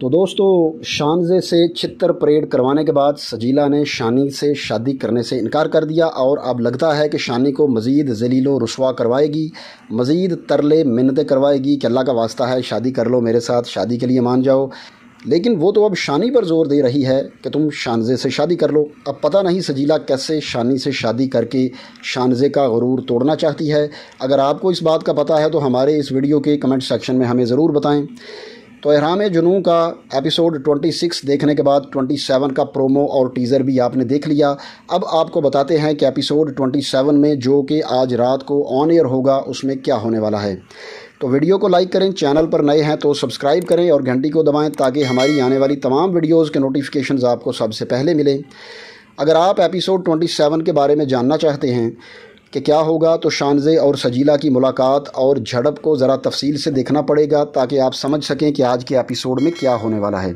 तो दोस्तों शानजे से छितर परेड करवाने के बाद सजीला ने शानी से शादी करने से इनकार कर दिया और अब लगता है कि शानी को मज़ीद जलीलो रसवा करवाएगी मज़ीद तरले मिन्नतें करवाएगी कि अल्लाह का वास्ता है शादी कर लो मेरे साथ शादी के लिए मान जाओ लेकिन वो तो अब शानी पर जोर दे रही है कि तुम शानजे से शादी कर लो अब पता नहीं सजीला कैसे शानी से शादी करके शानजे का गरूर तोड़ना चाहती है अगर आपको इस बात का पता है तो हमारे इस वीडियो के कमेंट सेक्शन में हमें ज़रूर बताएँ तो एहराम जुनू का एपिसोड 26 देखने के बाद 27 का प्रोमो और टीज़र भी आपने देख लिया अब आपको बताते हैं कि एपिसोड 27 में जो कि आज रात को ऑन एयर होगा उसमें क्या होने वाला है तो वीडियो को लाइक करें चैनल पर नए हैं तो सब्सक्राइब करें और घंटी को दबाएं ताकि हमारी आने वाली तमाम वीडियोज़ के नोटिफिकेशन आपको सबसे पहले मिलें अगर आप एपिसोड 27 के बारे में जानना चाहते हैं कि क्या होगा तो शानजे और सजीला की मुलाकात और झड़प को ज़रा तफसील से देखना पड़ेगा ताकि आप समझ सकें कि आज के एपिसोड में क्या होने वाला है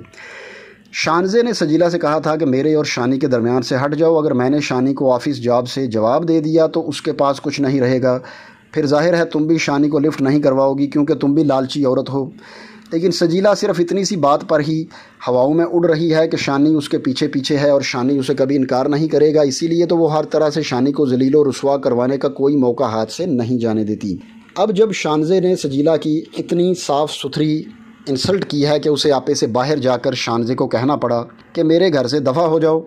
शानजे ने सजीला से कहा था कि मेरे और शानी के दरमियान से हट जाओ अगर मैंने शानी को ऑफिस जॉब से जवाब दे दिया तो उसके पास कुछ नहीं रहेगा फिर जाहिर है तुम भी शानी को लिफ्ट नहीं करवाओगी क्योंकि तुम भी लालची औरत हो लेकिन सजीला सिर्फ इतनी सी बात पर ही हवाओं में उड़ रही है कि शानी उसके पीछे पीछे है और शानी उसे कभी इनकार नहीं करेगा इसीलिए तो वो हर तरह से शानी को जलील और रसुआ करवाने का कोई मौका हाथ से नहीं जाने देती अब जब शानजे ने सजीला की इतनी साफ़ सुथरी इंसल्ट की है कि उसे आपे से बाहर जाकर शानजे को कहना पड़ा कि मेरे घर से दफ़ा हो जाओ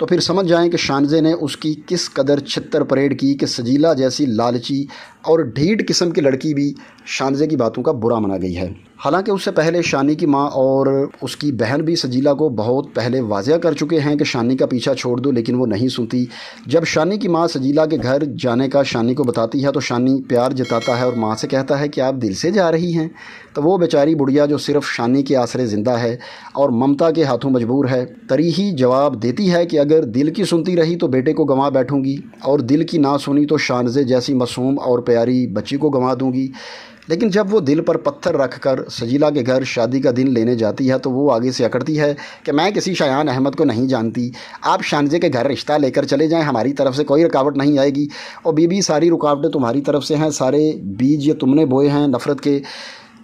तो फिर समझ जाएं कि शानजे ने उसकी किस कदर छितर परेड की कि सजीला जैसी लालची और ढीठ किस्म की लड़की भी शानजे की बातों का बुरा मना गई है हालांकि उससे पहले शानी की माँ और उसकी बहन भी सजीला को बहुत पहले वाजिया कर चुके हैं कि शानी का पीछा छोड़ दो लेकिन वो नहीं सुनती जब शानी की माँ सजीला के घर जाने का शानी को बताती है तो शानी प्यार जताता है और माँ से कहता है कि आप दिल से जा रही हैं तो वो बेचारी बुढ़िया जो सिर्फ शानी के आसरे ज़िंदा है और ममता के हाथों मजबूर है ही जवाब देती है कि अगर दिल की सुनती रही तो बेटे को गंवा बैठूंगी और दिल की ना सुनी तो शानजे जैसी मासूम और प्यारी बच्ची को गंवा दूंगी लेकिन जब वो दिल पर पत्थर रख कर सजीला के घर शादी का दिन लेने जाती है तो वो आगे से अकड़ती है कि मैं किसी शायान अहमद को नहीं जानती आप शानजे के घर रिश्ता लेकर चले जाएँ हमारी तरफ से कोई रुकावट नहीं आएगी और बीबी सारी रुकावटें तुम्हारी तरफ से हैं सारे बीज ये तुमने बोए हैं नफ़रत के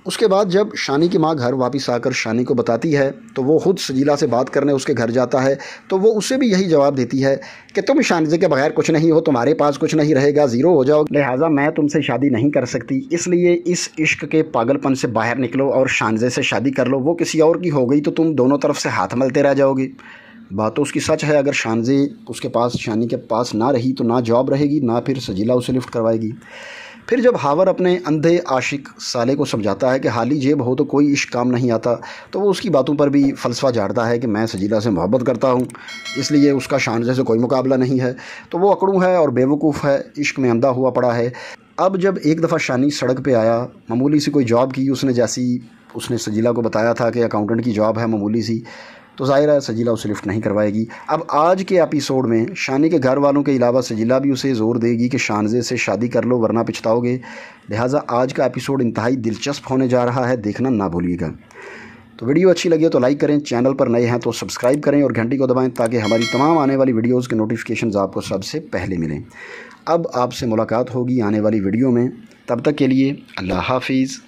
उसके बाद जब शानी की माँ घर वापस आकर शानी को बताती है तो वो खुद सजीला से बात करने उसके घर जाता है तो वो उसे भी यही जवाब देती है कि तुम शानिजे के बगैर कुछ नहीं हो तुम्हारे पास कुछ नहीं रहेगा ज़ीरो हो जाओ लिहाजा मैं तुमसे शादी नहीं कर सकती इसलिए इस इश्क के पागलपन से बाहर निकलो और शानजे से शादी कर लो वो किसी और की हो गई तो तुम दोनों तरफ से हाथ मलते रह जाओगे बात तो उसकी सच है अगर शानजे उसके पास शानी के पास ना रही तो ना जॉब रहेगी ना फिर सजीला उसे लिफ्ट करवाएगी फिर जब हावर अपने अंधे आशिक साले को समझाता है कि हाली जेब हो तो कोई इश्क काम नहीं आता तो वो उसकी बातों पर भी फलसफा झाड़ता है कि मैं सजीला से मोहब्बत करता हूँ इसलिए उसका शान जैसे कोई मुकाबला नहीं है तो वो अकड़ू है और बेवकूफ़ है इश्क में अंधा हुआ पड़ा है अब जब एक दफ़ा शानी सड़क पर आया मामूली सी कोई जॉब की उसने जैसी उसने सजीला को बताया था कि अकाउंटेंट की जॉब है मामूली सी तो ज़ाहिर है सजीला उसे लिफ्ट नहीं करवाएगी अब आज के एपिसोड में शानी के घर वालों के अलावा सजीला भी उसे ज़ोर देगी कि शानजे से शादी कर लो वरना पिछताओगे लिहाजा आज का एपिसोड इंतहाई दिलचस्प होने जा रहा है देखना ना भूलिएगा तो वीडियो अच्छी लगी तो लाइक करें चैनल पर नए हैं तो सब्सक्राइब करें और घंटी को दबाएं ताकि हमारी तमाम आने वाली वीडियोज़ के नोटिफिकेशन आपको सबसे पहले मिलें अब आपसे मुलाकात होगी आने वाली वीडियो में तब तक के लिए अल्लाह हाफिज़